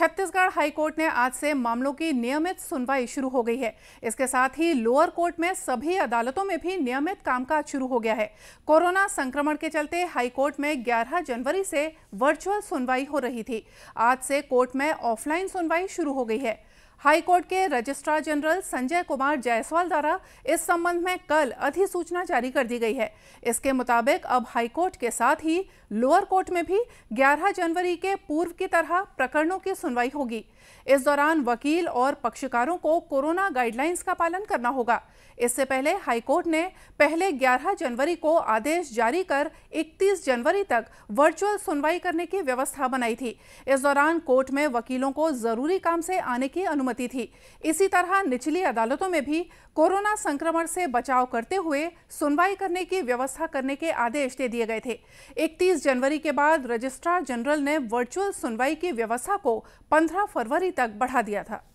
Chhattisgarh high court ने आज से मामलों की नियमित सुनवाई शुरू हो गई है इसके साथ ही लोअर कोर्ट में सभी अदालतों में भी नियमित कामकाज शुरू हो गया है कोरोना संक्रमण के चलते हाई कोर्ट में 11 जनवरी से वर्चुअल सुनवाई हो रही थी आज से कोर्ट में ऑफलाइन सुनवाई शुरू हो गई है हाईकोर्ट के रजिस्ट्रार जनरल संजय कुमार जायसवाल द्वारा इस संबंध में कल अधिसूचना जारी कर दी गई है इसके मुताबिक अब हाईकोर्ट के साथ ही लोअर कोर्ट में भी 11 जनवरी के पूर्व की तरह प्रकरणों की सुनवाई होगी इस दौरान वकील और पक्षकारों को कोरोना गाइडलाइंस का पालन करना होगा इससे पहले हाईकोर्ट ने पहले 11 जनवरी को आदेश जारी कर 31 जनवरी तक वर्चुअल सुनवाई करने की व्यवस्था बनाई थी इस दौरान कोर्ट में वकीलों को जरूरी काम से आने की अनुमति अनुमति थी इसी तरह निचली अदालतों में भी कोरोना संक्रमण से बचाव करते हुए सुनवाई करने की व्यवस्था करने के आदेश दे दिए गए थे 31 जनवरी के बाद रजिस्ट्रार जनरल ने वर्चुअल सुनवाई की व्यवस्था को 15 फरवरी तक बढ़ा दिया था